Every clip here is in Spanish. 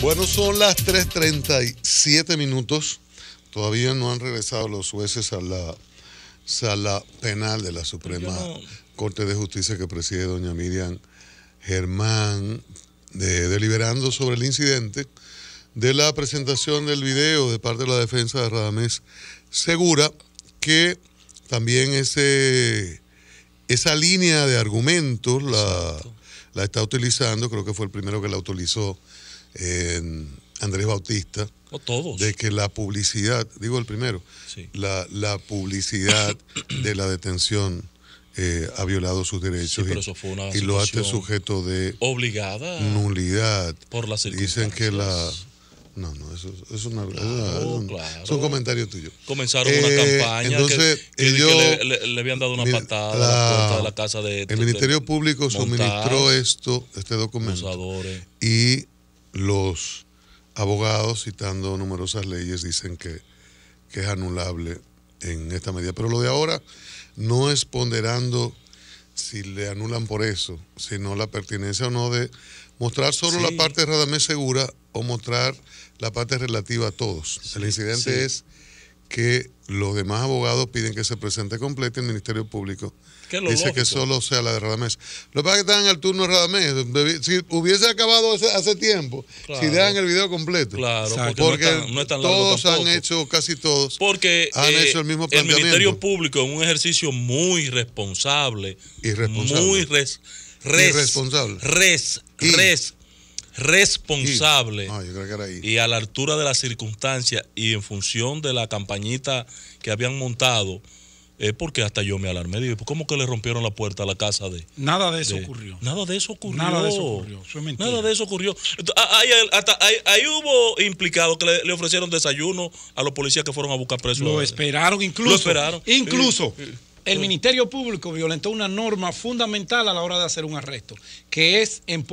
Bueno, son las 3.37 minutos. Todavía no han regresado los jueces a la sala penal de la Suprema Corte de Justicia que preside doña Miriam Germán, deliberando sobre el incidente de la presentación del video de parte de la defensa de Radamés Segura, que también ese, esa línea de argumentos la, la, está utilizando, creo que fue el primero que la utilizó Andrés Bautista. Oh, de que la publicidad, digo el primero, la, publicidad de la detención eh, ha violado sus derechos y, lo hace sujeto de obligada nulidad. Por la Dicen que la no, no, eso, es una un, comentario tuyo. Comenzaron una eh, campaña le, habían dado una patada la, la casa de... El Ministerio Público suministró esto, este documento. Y los abogados, citando numerosas leyes, dicen que, que es anulable en esta medida. Pero lo de ahora no es ponderando si le anulan por eso, sino la pertinencia o no de mostrar solo la parte de segura o mostrar la parte relativa a todos. el incidente es que los demás abogados piden que se presente completo el Ministerio Público. Dice que solo sea la de Radamés. Lo que pasa es que están al turno de Radamés. Si hubiese acabado hace, tiempo, si dejan el video completo. Claro, porque, no están todos han hecho, casi todos, porque, han eh, hecho el mismo planteamiento. El Ministerio Público es un ejercicio muy responsable. Irresponsable. Muy responsable. Res, res, responsable y a la altura de las circunstancias y en función de la campañita que habían montado, es porque hasta yo me alarmé. Digo, pues, ¿cómo que le rompieron la puerta a la casa de.? Nada de eso ocurrió. Nada de eso ocurrió. Nada de eso ocurrió. nada de eso ocurrió. ahí, hubo implicados que le, ofrecieron desayuno a los policías que fueron a buscar presos. Lo esperaron incluso. Lo esperaron. Incluso el Ministerio Público violentó una norma fundamental a la hora de hacer un arresto, que es eh,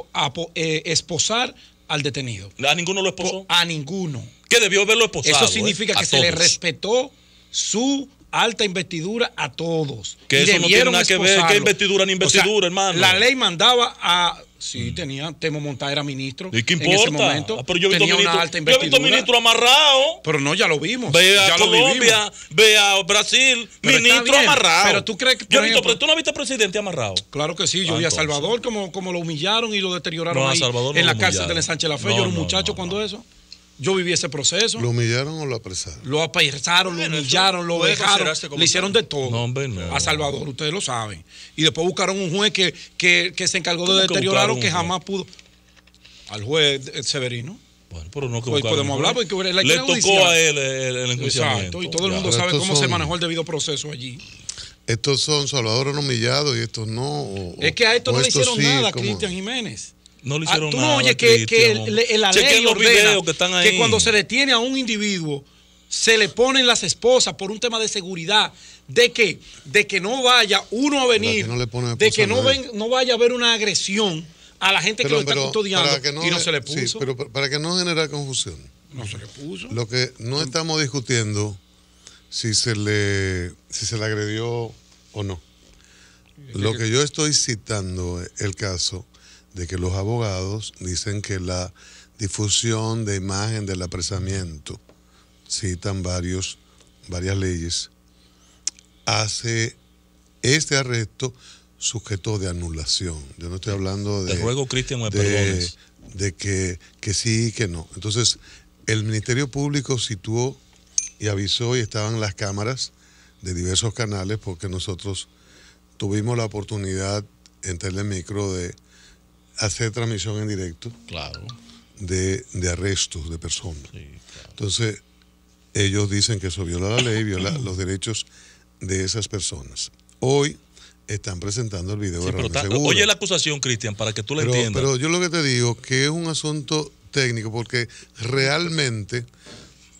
esposar al detenido. ¿A ninguno lo esposó? A ninguno. ¿Qué debió haberlo esposado? Eso eh? significa que se le respetó su alta investidura a todos. Que eso no tiene nada que ver, ¿Qué investidura ni investidura, hermano. La ley mandaba a. Sí, tenía, Temo Monta era ministro. ¿Y qué importa? En ese momento, ah, pero yo he visto ministro, ministro amarrado. Pero no, ya lo vimos. Ve a Colombia, ve a Brasil, ministro amarrado. Pero tú crees que. Yo visto, tú no viste presidente amarrado. Claro que sí, yo ah, vi a Salvador como, como lo humillaron y lo deterioraron ahí, en la cárcel de Sánchez La Fe. yo era un muchacho cuando eso. Yo viví ese proceso. ¿Lo humillaron o lo apresaron? Lo apresaron, lo humillaron, lo dejaron, le hicieron de todo. A Salvador, ustedes lo saben. Y después buscaron un juez que, que, que se encargó de deteriorar que, que jamás pudo. Al juez eh, Severino. Bueno, pero no que Hoy podemos hablar porque la Le tocó a él eh, el, el Exacto, y todo el mundo sabe cómo se manejó el debido proceso allí. Estos son Salvador humillados y estos no. es que a estos no le hicieron nada, Cristian Jiménez. No ah, hicieron que, la ley ordena que, están ahí. que cuando se detiene a un individuo, se le ponen las esposas por un tema de seguridad, de que, de que no vaya uno a venir, de que no, no vaya a haber una agresión a la gente que lo está custodiando y no se le puso. pero para que no genere confusión. No se le puso. Lo que no em- estamos discutiendo si se le, si se le agredió o no. Lo que yo estoy citando el caso de que los abogados dicen que la difusión de imagen del apresamiento, citan varios, varias leyes, hace este arresto sujeto de anulación. Yo no estoy hablando de... Te Cristian, me de, De que, que sí y que no. Entonces, el Ministerio Público situó y avisó y estaban las cámaras de diversos canales porque nosotros tuvimos la oportunidad en Telemicro de hacer transmisión en directo de, arrestos de personas. Entonces, ellos dicen que eso viola la ley, viola los derechos de esas personas. Hoy están presentando el video Oye la acusación, Cristian, para que tú la entiendas. Pero yo lo que te digo que es un asunto técnico, porque realmente,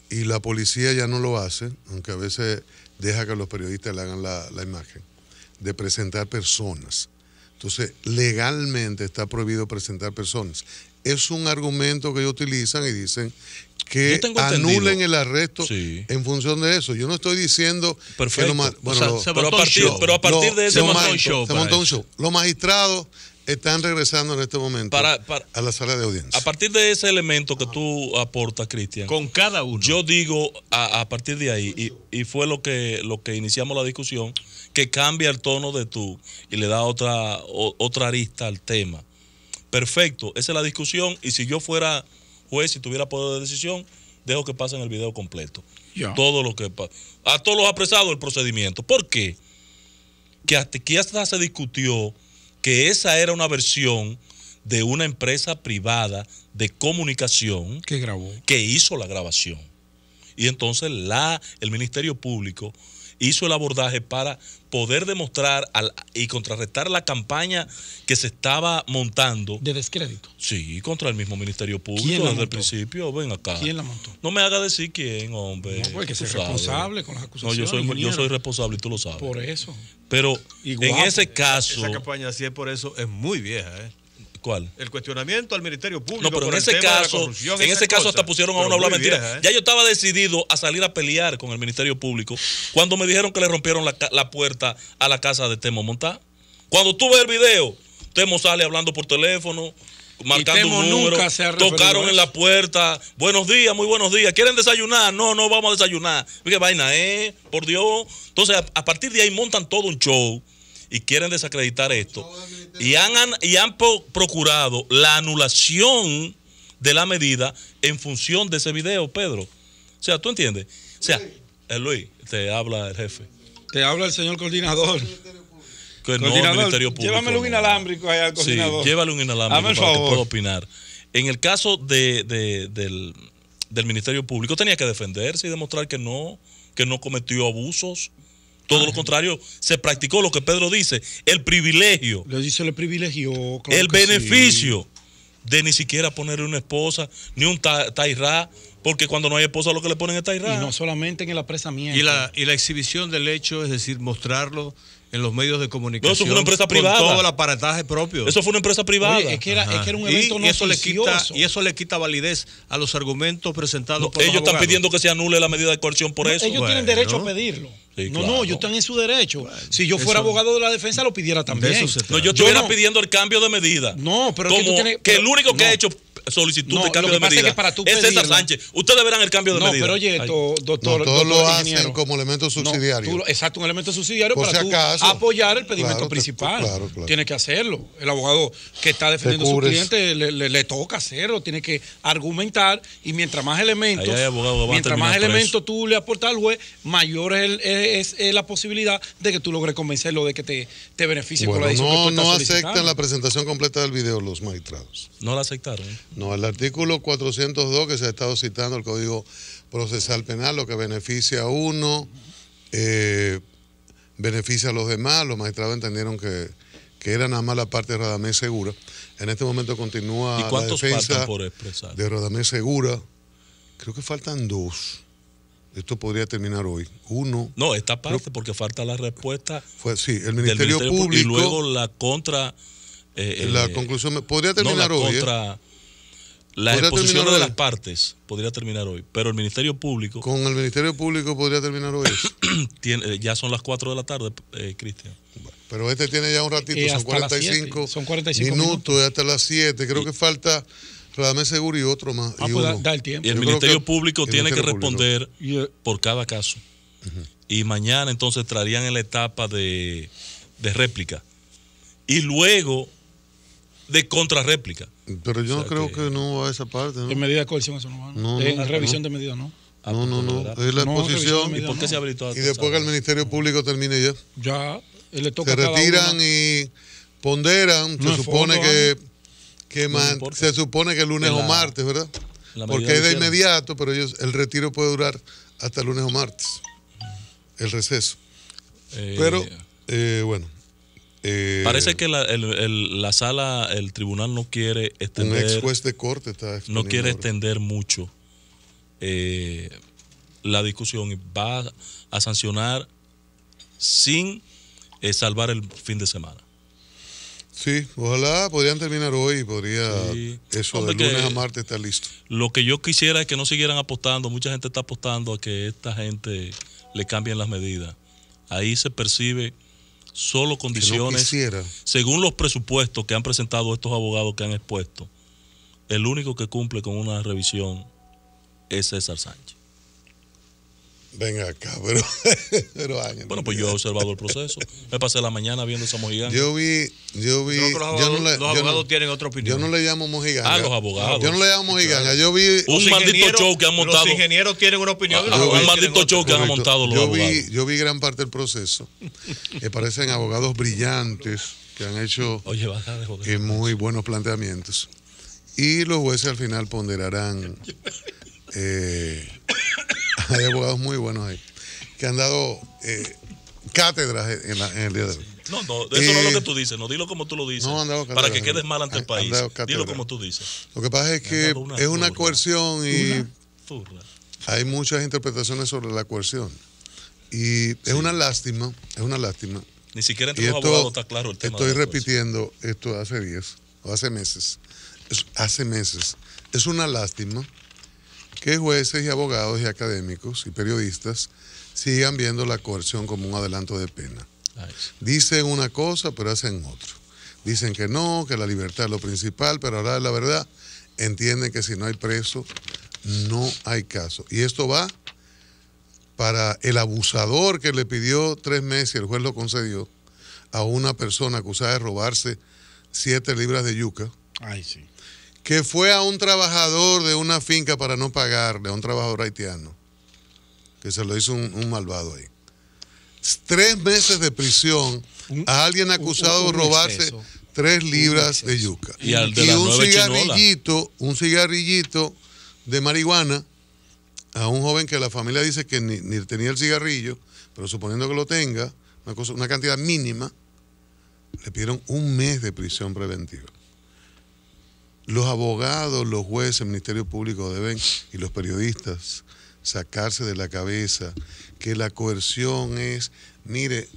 y la policía ya no lo hace, aunque a veces deja que los periodistas le hagan la imagen, de presentar personas. Entonces, legalmente está prohibido presentar personas. Es un argumento que ellos utilizan y dicen que anulen el arresto en función de eso. Yo no estoy diciendo que lo, bueno, pero, a partir, de ese montó un show. montó pues. un show. Los magistrados están regresando en este momento a la sala de audiencia. A partir de ese elemento que tú aportas, Cristian. Con cada uno. Yo digo, a, partir de ahí, y, fue lo que, lo que iniciamos la discusión, que cambia el tono de tú y le da otra, otra arista al tema. Perfecto, esa es la discusión. Y si yo fuera juez, y tuviera poder de decisión, dejo que pasen el video completo. Todo lo que A todos los apresados el procedimiento. ¿Por qué? Que hasta que hasta se discutió que esa era una versión de una empresa privada de comunicación que grabó que hizo la grabación y entonces la el ministerio público hizo el abordaje para poder demostrar y contrarrestar la campaña que se estaba montando. De descrédito. Sí, contra el mismo Ministerio Público desde el principio. Ven acá. ¿Quién la montó? No me haga decir quién, hombre. No, porque es responsable con las acusaciones. No, yo soy, responsable y tú lo sabes. Por eso. Pero en ese caso. Esa campaña, si es por eso, es muy vieja, ¿eh? ¿Cuál? El cuestionamiento al Ministerio Público. No, pero en ese caso, en ese caso hasta pusieron a uno a hablar mentira. ¿eh? Ya yo estaba decidido a salir a pelear con el Ministerio Público cuando me dijeron que le rompieron la, puerta a la casa de Temo Montá. Cuando tú ves el video, Temo sale hablando por teléfono, marcando un número, tocaron en la puerta, buenos días, muy buenos días, ¿quieren desayunar? No, no vamos a desayunar. ¿Qué vaina eh? Por Dios. Entonces, a partir de ahí montan todo un show y quieren desacreditar esto y han, y han procurado la anulación de la medida en función de ese video, Pedro. O sea, ¿tú entiendes? O sea, eh, Luis, te habla el jefe. Te habla el señor coordinador. Que no, el Ministerio Público. un inalámbrico allá al coordinador. Sí, llévale un inalámbrico para que pueda opinar. En el caso de, del, del, Ministerio Público, tenía que defenderse y demostrar que no, que no cometió abusos todo lo contrario, se practicó lo que Pedro dice, el privilegio. Le dice el privilegio. el beneficio de ni siquiera ponerle una esposa, ni un tairá, porque cuando no hay esposa lo que le ponen es tairá. Y no solamente en el apresamiento. Y y la exhibición del hecho, es decir, mostrarlo en los medios de comunicación. eso fue una empresa privada. Con todo el aparataje propio. Eso fue una empresa privada. es, que era, un evento y, no y eso le quita Y eso le quita validez a los argumentos presentados Ellos están pidiendo que se anule la medida de coerción por eso. Ellos tienen derecho a pedirlo. no, no, ellos están en su derecho. si yo fuera abogado de la defensa, lo pidiera también. No, yo estuviera pidiendo el cambio de medida. No, pero. que, el único que ha hecho solicitud de cambio de medida. Es, Sánchez. Ustedes verán el cambio de no, Pero oye, doctor, lo hacen como elemento subsidiario. exacto, un elemento subsidiario para apoyar el pedimento principal. Tiene que hacerlo. El abogado que está defendiendo a su cliente le, toca hacerlo, tiene que argumentar y mientras más elementos, mientras más elementos tú le aportas al juez, mayor es, la posibilidad de que tú logres convencerlo de que te, te beneficie con la decisión. No, no aceptan la presentación completa del video los magistrados. No la aceptaron. No, el artículo 402 que se ha estado citando, el Código Procesal Penal, lo que beneficia a uno, eh, beneficia a los demás. Los magistrados entendieron que, que era nada más la parte de Radamés Segura. En este momento continúa ¿Y la defensa por expresar? de Radamés Segura. Creo que faltan dos. Esto podría terminar hoy. Uno. No, esta parte, porque falta la respuesta. Fue, sí, el Ministerio, Público. Y luego la contra. Eh, la eh, conclusión. Podría terminar hoy. La exposición de las partes podría terminar hoy, pero el Ministerio Público. Con el Ministerio Público podría terminar hoy. Eh, ya son las 4 de la tarde, eh, Cristian. Pero este tiene ya un ratito, eh, son, 45 son 45 minutos, hasta las 7. Creo que falta Radame Seguro y otro más. Ah, y pues el tiempo. Y el Ministerio Público tiene que responder por cada caso. Y mañana entonces traerían en la etapa de, de réplica. Y luego de contrarréplica. Pero yo no creo que... no va a esa parte. En medida de cohesión eso no va. No, en revisión de medidas no. no, no, no. Es la exposición. ¿Y después que el Ministerio Público termine ya. Ya. Le toca se retiran y ponderan. se supone que, ¿eh? se supone que el lunes o martes, ¿verdad? Porque es de inmediato, pero ellos, el retiro puede durar hasta lunes o martes. El receso. Eh, pero, eh, bueno. Eh, Parece que la, sala, el tribunal no quiere extender. Un de corte No quiere extender mucho eh, la discusión va a sancionar sin eh, salvar el fin de semana. Sí, ojalá podrían terminar hoy, podría eso de lunes a martes estar listo. Lo que yo quisiera es que no siguieran apostando, mucha gente está apostando a que esta gente le cambien las medidas. Ahí se percibe solo condiciones, según los presupuestos que han presentado estos abogados que han expuesto, el único que cumple con una revisión es César Sánchez venga acá, pero, Bueno, pues yo he observado el proceso. Me pasé la mañana viendo esa mojiganga. Yo vi, yo vi. los abogados, no le, tienen otra opinión. Yo no le llamo mojiganga. Ah, los abogados. Yo no le llamo mojiganga. Yo vi. Un maldito show que han montado. Los ingenieros tienen una opinión. Ah, un maldito show que han montado los yo Vi, yo vi gran parte del proceso. Me parecen abogados brillantes que han hecho Oye, de muy buenos planteamientos. Y los jueces al final ponderarán. Eh, hay abogados muy buenos ahí, que han dado eh, cátedras en, el día de hoy. No, no, eso no es lo que tú dices, no dilo como tú lo dices. No, han dado para que quedes mal ante el país. Dilo como tú dices. Lo que pasa es que es una coerción y hay muchas interpretaciones sobre la coerción. Y es una lástima, es una lástima. Ni siquiera entre los abogados está claro el tema. Estoy repitiendo esto hace días o hace meses. hace meses. Es una lástima que jueces y abogados y académicos y periodistas sigan viendo la coerción como un adelanto de pena. Dicen una cosa, pero hacen otro. Dicen que no, que la libertad es lo principal, pero ahora la verdad entienden que si no hay preso, no hay caso. Y esto va para el abusador que le pidió tres meses y el juez lo concedió a una persona acusada de robarse siete libras de yuca. Ay, sí que fue a un trabajador de una finca para no pagarle, a un trabajador haitiano, que se lo hizo un, malvado ahí. Tres meses de prisión a alguien acusado de robarse tres libras de yuca. Y, un cigarrillito, un cigarrillito de marihuana a un joven que la familia dice que ni, tenía el cigarrillo, pero suponiendo que lo tenga, una cantidad mínima, le pidieron un mes de prisión preventiva. Los abogados, los jueces, el Ministerio Público deben, y los periodistas, sacarse de la cabeza que la coerción es, mire,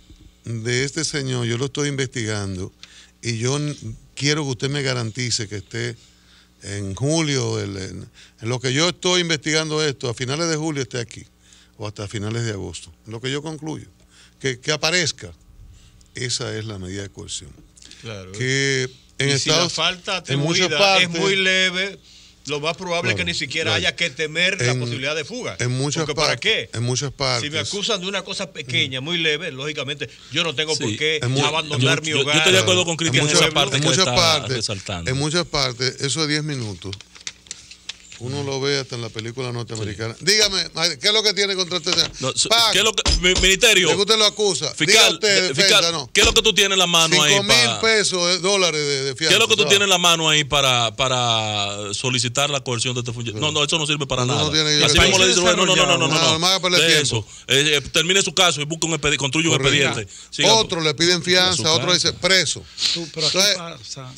de este señor yo lo estoy investigando y yo quiero que usted me garantice que esté en julio, en, lo que yo estoy investigando esto, a finales de julio esté aquí, o hasta finales de agosto, lo que yo concluyo, que, aparezca. Esa es la medida de coerción. Claro. Que en y si la falta atribuida es muy leve, lo más probable es que ni siquiera haya que temer la posibilidad de fuga. En muchas Porque, ¿Para qué? En muchas partes. Si me acusan de una cosa pequeña, muy leve, lógicamente yo no tengo por qué abandonar mi hogar. Yo, estoy de acuerdo con Cristian en, muchas, partes, En muchas partes, eso es 10 minutos uno lo ve hasta en la película norteamericana. Dígame, ¿qué es lo que tiene contra este señor? ¿Qué es lo que, ministerio. usted lo acusa? Fiscal, ¿qué es lo que tú tienes en la mano ahí? 5 mil pesos, eh, dólares de, fianza. ¿Qué es lo que tú tienes en la mano ahí para, solicitar la coerción de este funcionario? No, no, eso no sirve para nada. No Así no, no, no, no, no. no, eh, eh, termine su caso y busque un expediente, construye un expediente. otro le piden fianza, otro dice preso.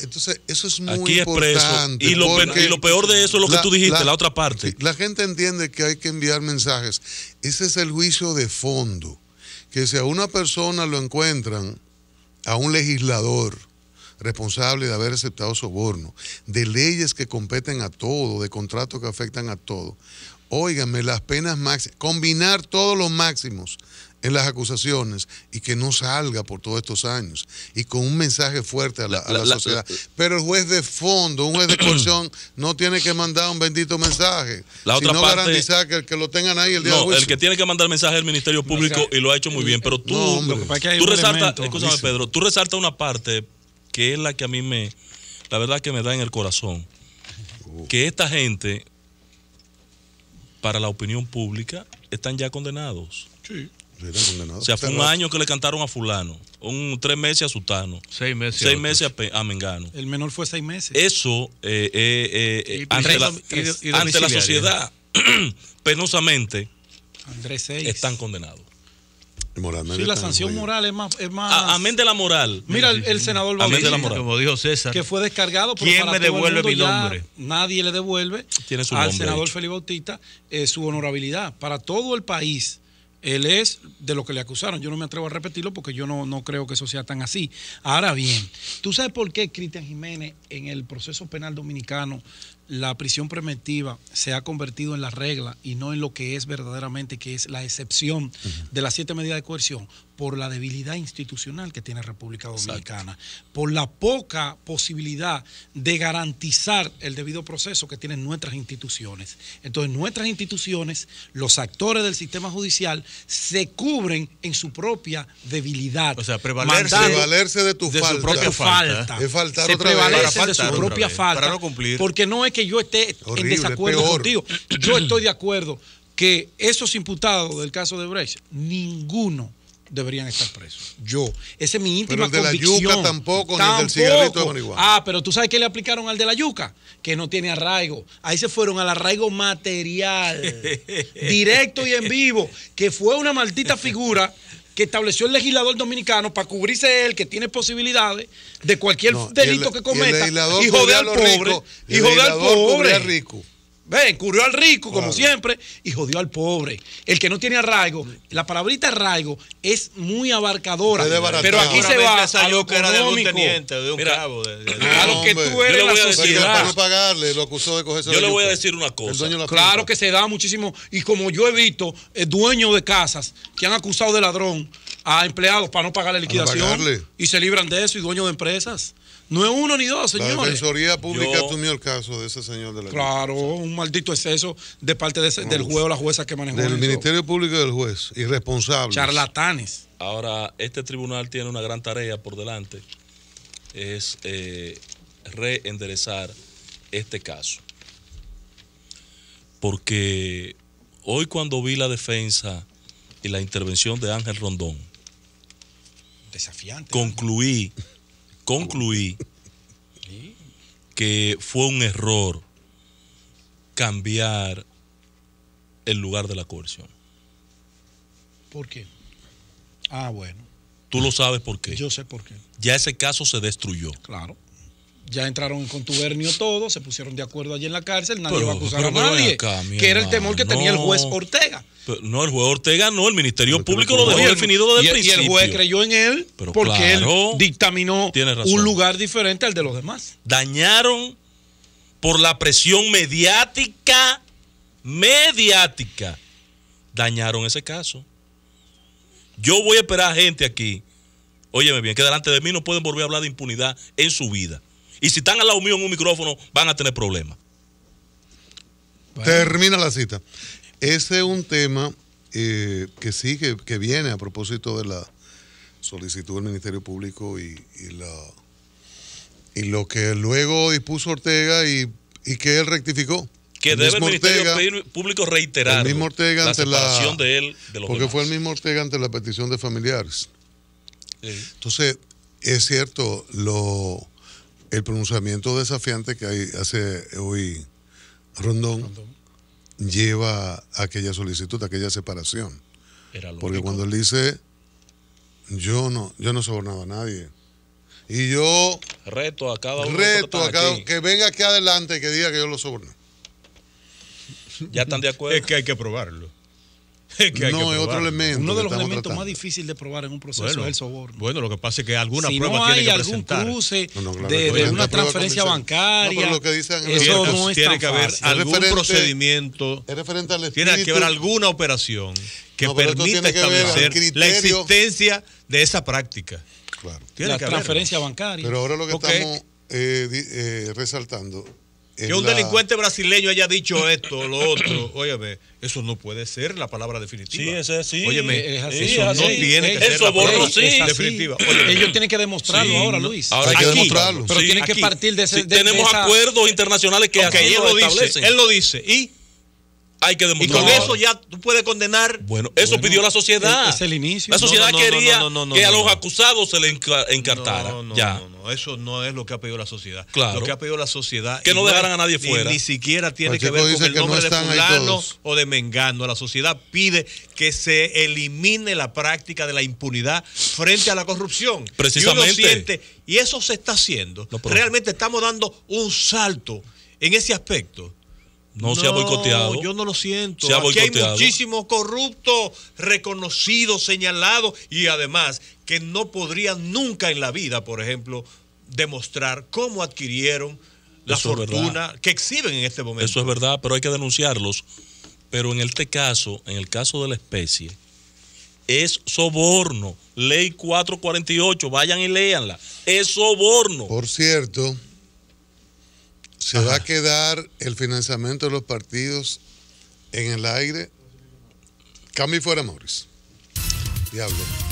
Entonces, eso es muy importante. Aquí es preso. Y lo peor de eso es lo que tú dijiste la, otra parte. La gente entiende que hay que enviar mensajes. Ese es el juicio de fondo. Que si a una persona lo encuentran, a un legislador, responsable de haber aceptado soborno, de leyes que competen a todo, de contratos que afectan a todo. Óigame, las penas máximas, combinar todos los máximos en las acusaciones y que no salga por todos estos años y con un mensaje fuerte a la, sociedad. Eh, pero el juez de fondo, un juez de coerción, no tiene que mandar un bendito mensaje, la otra garantizar que, que, lo tengan ahí el día no, El que tiene que mandar mensaje es el Ministerio Público y lo ha hecho muy bien. Pero tú, resaltas, Pedro, tú resaltas una parte que es la que a mí me, la verdad que me da en el corazón, uh. que esta gente, para la opinión pública, están ya condenados. Sí. O sea, fue un año que le cantaron a fulano, un tres meses a sutano, seis meses, a, mengano. El menor fue seis meses. Eso eh, eh, eh, ante, la, sociedad, penosamente, están condenados. Sí, la sanción moral es más. amén de la moral. Mira, el, senador Amén Como dijo César. Que fue descargado. ¿Quién me devuelve mi nombre? Nadie le devuelve al senador Felipe Bautista su honorabilidad. Para todo el país él es de lo que le acusaron. Yo no me atrevo a repetirlo porque yo no, no creo que eso sea tan así. Ahora bien, ¿tú sabes por qué Cristian Jiménez en el proceso penal dominicano la prisión preventiva se ha convertido en la regla y no en lo que es verdaderamente, que es la excepción de las siete medidas de coerción por la debilidad institucional que tiene República Dominicana, por la poca posibilidad de garantizar el debido proceso que tienen nuestras instituciones. Entonces, nuestras instituciones, los actores del sistema judicial, se cubren en su propia debilidad. O sea, prevalerse, de, tu falta. Su propia falta. se de su propia falta. Para no cumplir. Porque no es que yo esté en desacuerdo contigo. Yo estoy de acuerdo que esos imputados del caso de Brecht, ninguno deberían estar presos. Yo. ese es mi íntima pero el de la yuca tampoco, ni del cigarrito de Ah, pero tú sabes que le aplicaron al de la yuca, que no tiene arraigo. Ahí se fueron al arraigo material, directo y en vivo, que fue una maldita figura que estableció el legislador dominicano para cubrirse él, que tiene posibilidades de cualquier delito que cometa, y, y al pobre, y, al pobre. Rico. Ven, curió al rico, como siempre, y jodió al pobre. El que no tiene arraigo, la palabrita arraigo es muy abarcadora. Pero aquí se va a lo que era a lo que tú eres pagarle, lo Yo le voy a decir una cosa. Claro que se da muchísimo. Y como yo he visto eh, dueños de casas que han acusado de ladrón a empleados para no pagar la liquidación. Y se libran de eso y dueños de empresas. No es uno ni dos, señores. La Defensoría Pública Yo... el caso de ese señor de la Claro, un maldito exceso de parte del juez o la jueza que manejó. Del Ministerio Público y del juez, irresponsable. Charlatanes. Ahora, este tribunal tiene una gran tarea por delante, es eh, reenderezar este caso. Porque hoy cuando vi la defensa y la intervención de Ángel Rondón, Desafiante, concluí concluí que fue un error cambiar el lugar de la coerción. ¿Por qué? Ah, bueno. Tú lo sabes por qué. Yo sé por qué. Ya ese caso se destruyó. Claro. Ya entraron en contubernio todos, se pusieron de acuerdo allí en la cárcel, nadie va a acusar a nadie, que era el temor que tenía el juez Ortega no, el juez Ortega no, el Ministerio Público lo dejó definido desde el principio. Y el juez creyó en él Pero porque él dictaminó un lugar diferente al de los demás. Dañaron por la presión mediática, mediática, dañaron ese caso. Yo voy a esperar a gente aquí, óyeme bien, que delante de mí no pueden volver a hablar de impunidad en su vida. Y si están al lado mío en un micrófono, van a tener problemas. Termina la cita. Ese es un tema eh, que sí, que, viene a propósito de la solicitud del Ministerio Público y, la, y lo que luego dispuso Ortega y, que él rectificó. Que debe el Ministerio Público reiterar el mismo Ortega ante la, de él de los Porque fue el mismo Ortega ante la petición de familiares. Entonces, es cierto, lo el pronunciamiento desafiante que hay, hace hoy Rondón lleva aquella solicitud, aquella separación. Porque cuando él dice, yo no, yo no sobornaba a nadie. Y yo reto a cada uno reto que venga aquí adelante y que diga que yo lo soborno. Ya están de acuerdo. es que hay que probarlo. no es otro elemento. Uno de los elementos más difíciles de probar en un proceso es el soborno. Bueno, lo que pasa es que alguna prueba no hay algún cruce de, una transferencia bancaria. Lo que dicen eso no es Tiene que haber algún procedimiento. Es referente al tiene que haber alguna operación que permita establecer la existencia de esa práctica. Claro. la transferencia bancaria. Pero ahora lo que estamos eh, eh, resaltando que un delincuente brasileño haya dicho esto O lo otro, óyeme, eso no puede ser la palabra definitiva. Sí, eso es así. Óyeme, eso no tiene que ser la sí. definitiva. Ellos tienen que demostrarlo ahora, Luis. Ahora hay que demostrarlo. Pero tienen que partir de ese. tenemos acuerdos internacionales que okay, él lo, lo dice, Él lo dice. Y hay que demostrar Y con eso ya tú puedes condenar. Bueno, eso pidió la sociedad. Es el inicio. La sociedad quería que a los acusados se le encartara. ya. no, no, eso no es lo que ha pedido la sociedad. Claro. Lo que ha pedido la sociedad. Que no dejaran a nadie fuera. Ni, siquiera tiene que ver con el nombre de fulano o de mengano. La sociedad pide que se elimine la práctica de la impunidad frente a la corrupción. Precisamente. y eso se está haciendo. Realmente estamos dando un salto en ese aspecto. No, se ha boicoteado. Yo no lo siento. Se ha Aquí hay muchísimos corruptos reconocidos, señalados y además que no podrían nunca en la vida, por ejemplo, demostrar cómo adquirieron la fortuna que exhiben en este momento. Eso es verdad, pero hay que denunciarlos. Pero en este caso, en el caso de la especie, es soborno. Ley 448, vayan y léanla. Es soborno. Por cierto, ¿Se va a quedar el financiamiento de los partidos en el aire? Cambio y fuera, Mauricio. Diablo.